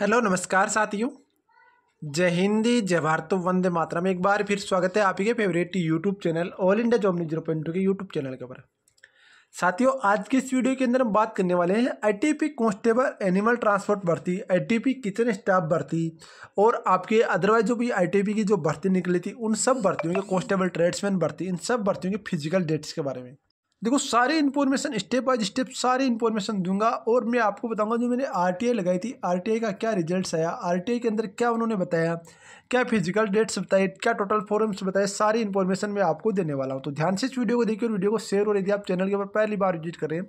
hello नमस्कार साथियों जय हिंदी जय भारत तो वंदे मातरम में एक बार फिर स्वागत है आपके favourite YouTube channel all India job zero point two के यूट्यूब चैनल के ऊपर साथियों आज की इस वीडियो के अंदर हम बात करने वाले हैं आईटीपी कांस्टेबल एनिमल ट्रांसपोर्ट भर्ती आईटीपी किचन स्टाफ भर्ती और आपके अदरवाइज जो भी आईटीपी की जो भर्ती निकली थी उन सब भर्तियों के कांस्टेबल ट्रेड्समैन भर्ती इन सब भर्तियों के फिजिकल डेट्स के बारे में देखो सारी इन्फॉर्मेशन स्टेप बाय स्टेप सारी इन्फॉर्मेशन दूंगा और मैं आपको बताऊंगा जो मैंने आर लगाई थी आर का क्या रिजल्ट्स आया आर के अंदर क्या उन्होंने बताया क्या फिजिकल डेट्स बताए क्या टोटल फॉर्म्स बताए सारी इन्फॉर्मेशन मैं आपको देने वाला हूँ तो ध्यान से इस वीडियो को देखिए और वीडियो को शेयर और यदि आप चैनल के ऊपर पहली बार विजिट करें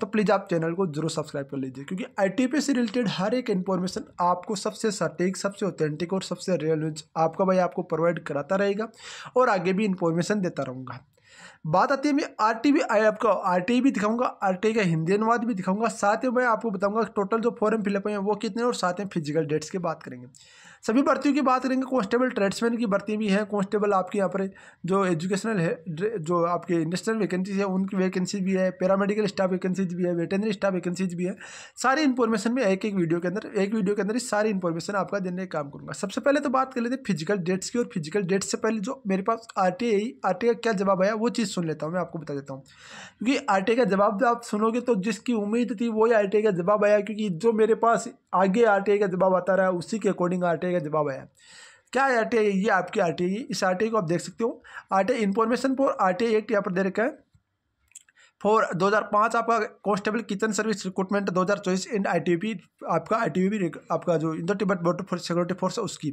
तो प्लीज़ आप चैनल को जरूर सब्सक्राइब कर लीजिए क्योंकि आई से रिलेटेड हर एक इन्फॉर्मेशन आपको सबसे सटीक सबसे ऑथेंटिक और सबसे रियल न्यूज आपका भाई आपको प्रोवाइड कराता रहेगा और आगे भी इन्फॉर्मेशन देता रहूँगा बात आती है मैं आर टी आई आपका आर टी भी दिखाऊंगा आर टी का हिंदी अनुवाद भी दिखाऊंगा साथ ही मैं आपको बताऊंगा टोटल जो फॉर्म फिलअप है वो कितने और साथ में फिजिकल डेट्स की बात करेंगे सभी भर्तियों की बात करेंगे कॉन्स्टेबल ट्रेड्समैन की भर्ती भी है कॉन्स्टेबल आपके यहाँ पर जो एजुकेशनल है जो आपके इंडस्ट्रियल वैकेंसीज है उनकी वैकेंसी भी है पैरामेडिकल स्टाफ वैकेंसीज भी है वेटनरी स्टाफ वैकेंसीज भी है सारी इन्फॉर्मेशन में एक एक वीडियो के अंदर एक वीडियो के अंदर ही सारी इन्फॉर्मेशन आपका देने का काम करूँगा सबसे पहले तो बात कर लेते हैं फिजिकल डेट्स की और फिजिकल डेट्स से पहले जो मेरे पास आर टी आई का क्या जवाब आया वो चीज़ सुन लेता हूँ मैं आपको बता देता हूँ क्योंकि आर का जवाब आप सुनोगे तो जिसकी उम्मीद थी वही आर का जवाब आया क्योंकि जो मेरे पास आगे आर का जवाब आता रहा उसी के अकॉर्डिंग आर का जवाब आया क्या आर टी ये आपकी आर टी इस आर को आप देख सकते हो R T information for R T act यहाँ पर दे रखा है फॉर 2005 आपका constable kitchen service recruitment 2024 and I T P आपका आई टी पी आपका जो Indo Tibet border for security force है उसकी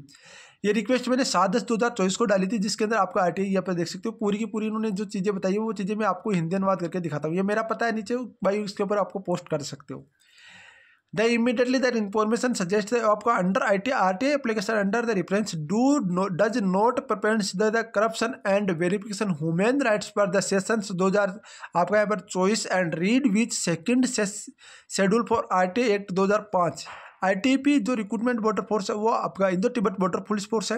ये रिक्वेस्ट मैंने सात दस दो हज़ार चौबीस को डाली थी जिसके अंदर आपका आई टी यहाँ पर देख सकते हो पूरी की पूरी उन्होंने जो चीज़ें बताई वो चीज़ें मैं आपको हिंदी अनुवाद करके दिखाता हूँ ये मेरा पता है नीचे भाई उसके ऊपर आपको पोस्ट कर सकते हो the immediately that information suggest आपका under I T R T application under the reference do no does note prepense the corruption and verification human rights for the session दो हज़ार आपका यहाँ पर choice and read which second schedule for R T act दो हज़ार पाँच ITP जो recruitment border force है वो आपका Indo Tibet border police force है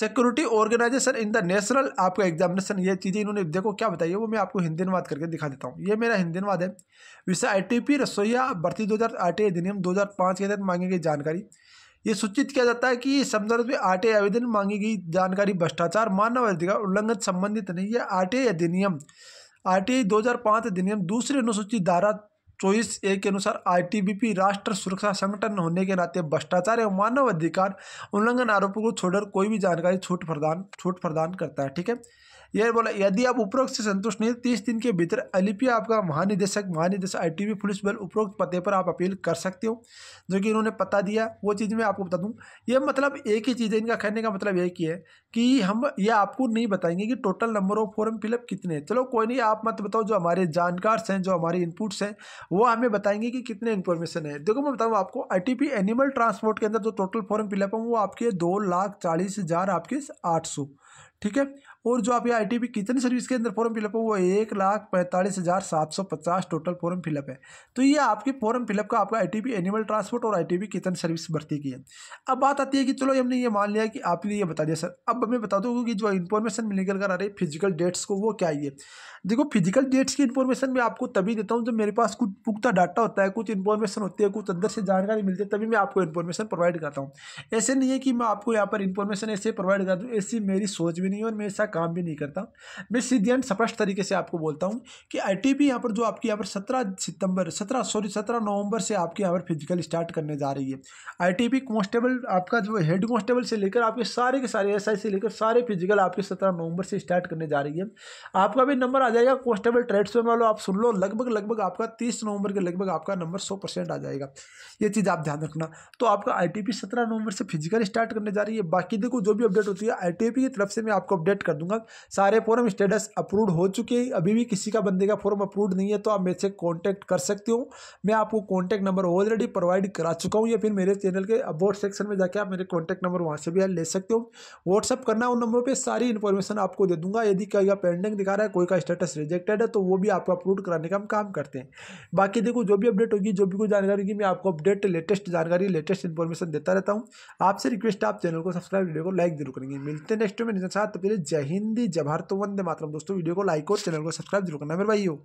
security organisation in the national आपका एग्जामिनेशन ये चीज़ें इन्होंने देखो क्या बताइए वो मैं आपको हिंदी अनुवाद करके दिखा देता हूँ ये मेरा हिंदी अनुवाद है विषय आई टी पी रसोईया भर्ती दो हज़ार आठ अधिनियम दो हज़ार पाँच के तहत मांगी गई जानकारी ये सूचित किया जाता है कि संदर्भ में आर आवेदन मांगी गई जानकारी भ्रष्टाचार मानव अधिकार उल्लंघन संबंधित नहीं है आर अधिनियम आर टी आई दो अधिनियम दूसरी अनुसूचित धारा चौबीस ए के अनुसार आईटीबीपी राष्ट्र सुरक्षा संगठन होने के नाते भ्रष्टाचार एवं मानव अधिकार उल्लंघन आरोपों को छोड़कर कोई भी जानकारी छूट प्रदान छूट प्रदान करता है ठीक है ये बोला यदि आप उपरोक्त से संतुष्ट नहीं तीस दिन के भीतर अलिपिया आपका महानिदेशक महानिदेशक आई पुलिस बल उपरोक्त पते पर आप अपील कर सकते हो जो कि इन्होंने पता दिया वो चीज़ मैं आपको बता दूँ ये मतलब एक ही चीज़ है इनका कहने का मतलब एक ही है कि हम ये आपको नहीं बताएंगे कि total number of form fill up कितने हैं चलो कोई नहीं आप मत बताओ जो हमारे जानकार हैं जो हमारे इनपुट्स हैं वो हमें बताएंगे कि कितने इन्फॉर्मेशन है देखो मैं बताऊँ आपको आई एनिमल ट्रांसपोर्ट के अंदर जो टोटल फॉर्म फिलअप है वो आपके दो लाख चालीस हज़ार आपके आठ सौ ठीक है और जो आप ये आई कितनी सर्विस के अंदर फॉर्म फिलअप है वो एक लाख पैंतालीस हज़ार सात सौ पचास टोटल फॉर्म फिलअप है तो ये आपके फॉर्म फिलअप का आपका आई एनिमल ट्रांसपोर्ट और आई कितन सर्विस भर्ती की है अब बात आती है कि चलो हमने ये मान लिया कि आपने ये बता दिया सर अब मैं बता दूँ कि जो इन्फॉर्मेशन निकल कर आ रही फिजिकल डेट्स को वो क्या ये देखो फिजिकल डेट्स की इन्फॉर्मेशन मैं आपको तभी देता हूँ जब मेरे पास कुछ पुख्ता डाटा होता है कुछ इन्फॉर्मेशन होती है कुछ अंदर से जानकारी मिलती है तभी मैं आपको इन्फॉर्मेशन प्रोवाइड करता हूँ ऐसे नहीं है कि मैं आपको यहाँ पर इन्फॉर्मेशन ऐसे प्रोवाइड कर दूँ ऐसी मेरी सोच भी नहीं और मैं ऐसा काम भी नहीं करता मैं सीधे एंड स्पष्ट तरीके से आपको बोलता हूँ कि आई टी पी यहाँ पर जो आपके यहाँ पर सत्रह सितंबर सत्रह सॉरी सत्रह नवंबर से आपके यहाँ पर फिजिकल स्टार्ट करने जा रही है आई टी पी कॉन्स्टेबल आपका जो हेड कॉन्स्टेबल से लेकर आपके सारे के सारे एस आई से लेकर सारे फिजिकल आपके सत्रह नवंबर से स्टार्ट करने जा रही है आपका भी नंबर आ जाएगा कांस्टेबल ट्रेड्समैन वालों आप सुन लो लगभग लगभग आपका तीस नवंबर के लगभग आपका नंबर सौ परसेंट आ जाएगा ये चीज़ आप ध्यान रखना तो आपका आई टी पी सत्रह नवंबर से फिजिकल स्टार्ट करने जा रही है बाकी देखो जो भी अपडेट होती है आई टी पी की तरफ तरफ से मैं आपको अपडेट कर दूंगा सारे फॉर्म स्टेटस अप्रूव हो चुके हैं अभी भी किसी का बंदे का फॉर्म अप्रूव नहीं है तो आप मेरे से कॉन्टैक्ट कर सकते हो मैं आपको कॉन्टैक्ट नंबर ऑलरेडी प्रोवाइड करा चुका हूँ या फिर मेरे चैनल के अबाउट सेक्शन में जाकर आप मेरे कॉन्टैक्ट नंबर वहाँ से भी ले सकते हो व्हाट्सअप करना उन नंबरों पर सारी इन्फॉर्मेशन आपको दे दूंगा यदि कोई का पेंडिंग दिखा रहा है कोई का स्टेटस रिजेक्टेड है तो वो भी आपको अप्रूव कराने का हम काम करते हैं बाकी देखो जो भी अपडेट होगी जो भी कोई जानकारी होगी मैं आपको अपडेट लेटेस्ट जानकारी लेटेस्ट इन्फॉर्मेशन देता रहता हूँ आपसे रिक्वेस्ट आप चैनल को सब्सक्राइब वीडियो को लाइक जरूर करेंगे मिलते हैं नेक्स्ट में साथ तो पहले जय हिंदी जय भारत तो वंदे मातरम दोस्तों वीडियो को लाइक और चैनल को सब्सक्राइब जरूर करना मेरे भाइयों